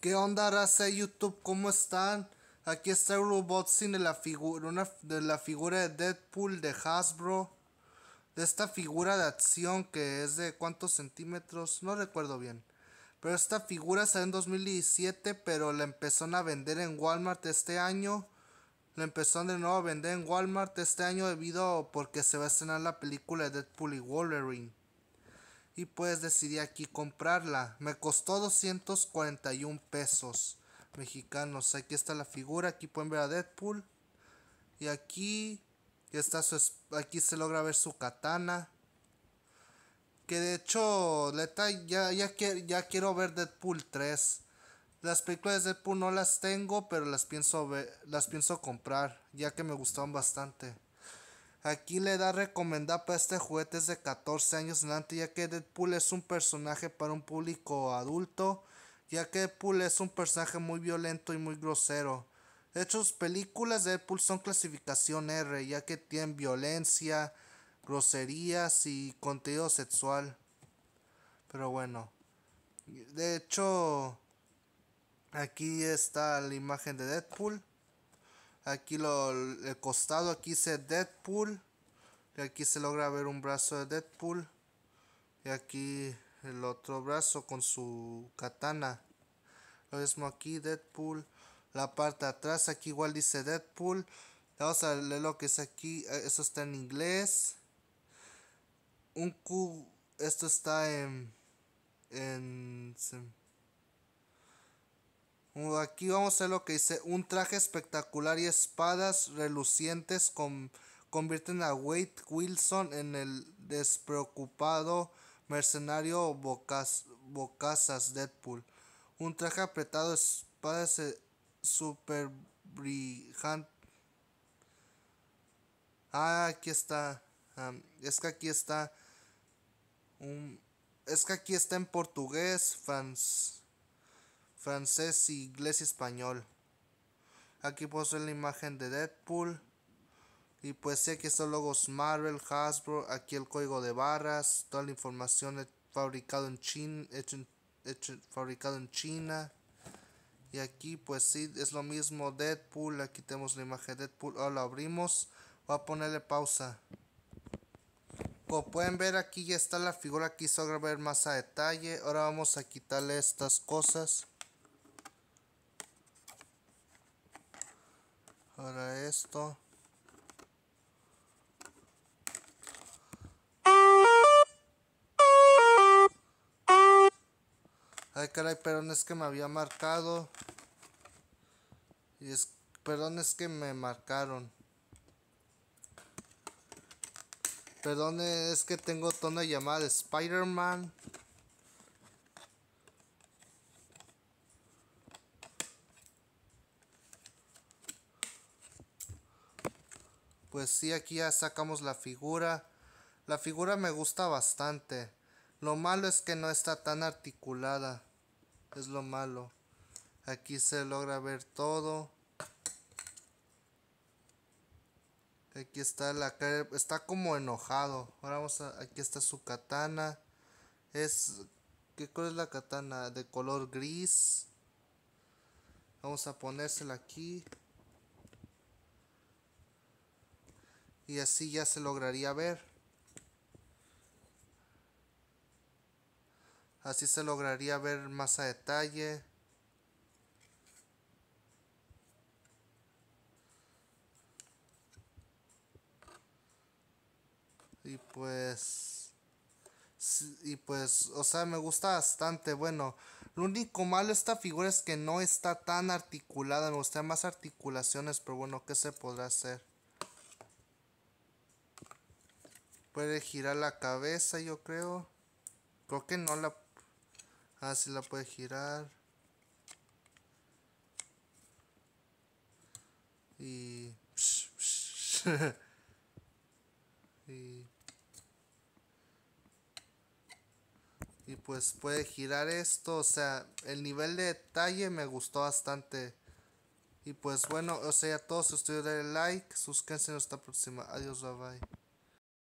¿Qué onda, raza YouTube? ¿Cómo están? Aquí está robot de la, figura, de la figura de Deadpool de Hasbro. De esta figura de acción que es de cuántos centímetros, no recuerdo bien. Pero esta figura está en 2017, pero la empezaron a vender en Walmart este año. La empezaron de nuevo a vender en Walmart este año debido porque se va a estrenar la película de Deadpool y Wolverine y pues decidí aquí comprarla. Me costó 241 pesos mexicanos. Aquí está la figura, aquí pueden ver a Deadpool. Y aquí está aquí se logra ver su katana. Que de hecho, ya, ya, ya quiero ver Deadpool 3. Las películas de Deadpool no las tengo, pero las pienso las pienso comprar, ya que me gustaron bastante. Aquí le da recomendada para este juguete es de 14 años en adelante, ya que Deadpool es un personaje para un público adulto, ya que Deadpool es un personaje muy violento y muy grosero. De hecho, sus películas de Deadpool son clasificación R, ya que tienen violencia, groserías y contenido sexual. Pero bueno, de hecho, aquí está la imagen de Deadpool. Aquí lo, el costado, aquí dice Deadpool. Y aquí se logra ver un brazo de Deadpool. Y aquí el otro brazo con su katana. Lo mismo aquí, Deadpool. La parte de atrás, aquí igual dice Deadpool. Vamos a leer lo que es aquí. Eh, eso está en inglés. Un Q. Esto está en. En. Aquí vamos a ver lo que dice. Un traje espectacular y espadas relucientes con, convierten a Wade Wilson en el despreocupado mercenario bocas, Bocazas Deadpool. Un traje apretado, espadas eh, super brillante. Ah, aquí está. es que aquí está. es que aquí está en portugués, fans francés y inglés y español. Aquí puedo ver la imagen de Deadpool. Y pues si aquí están logos Marvel, Hasbro, aquí el código de barras, toda la información fabricado en China, fabricado en China. Y aquí pues sí, es lo mismo Deadpool, aquí tenemos la imagen de Deadpool, ahora lo abrimos, voy a ponerle pausa. Como pueden ver aquí ya está la figura que hizo grabar más a detalle, ahora vamos a quitarle estas cosas. ahora esto ay caray perdón es que me había marcado y es perdón es que me marcaron perdón es que tengo tono llamada de Spider-Man Pues sí, aquí ya sacamos la figura. La figura me gusta bastante. Lo malo es que no está tan articulada. Es lo malo. Aquí se logra ver todo. Aquí está la Está como enojado. Ahora vamos a. Aquí está su katana. Es. ¿Qué color es la katana? De color gris. Vamos a ponérsela aquí. y así ya se lograría ver. Así se lograría ver más a detalle. Y pues... Y pues, o sea, me gusta bastante. Bueno, lo único malo de esta figura es que no está tan articulada. Me gustan más articulaciones, pero bueno, ¿qué se podrá hacer? Puede girar la cabeza, yo creo. Creo que no la... Ah, sí la puede girar. Y... y... Y pues puede girar esto, o sea, el nivel de detalle me gustó bastante. Y pues bueno, o sea, a todos ustedes denle like, suscríbanse hasta la próxima. Adiós, bye bye.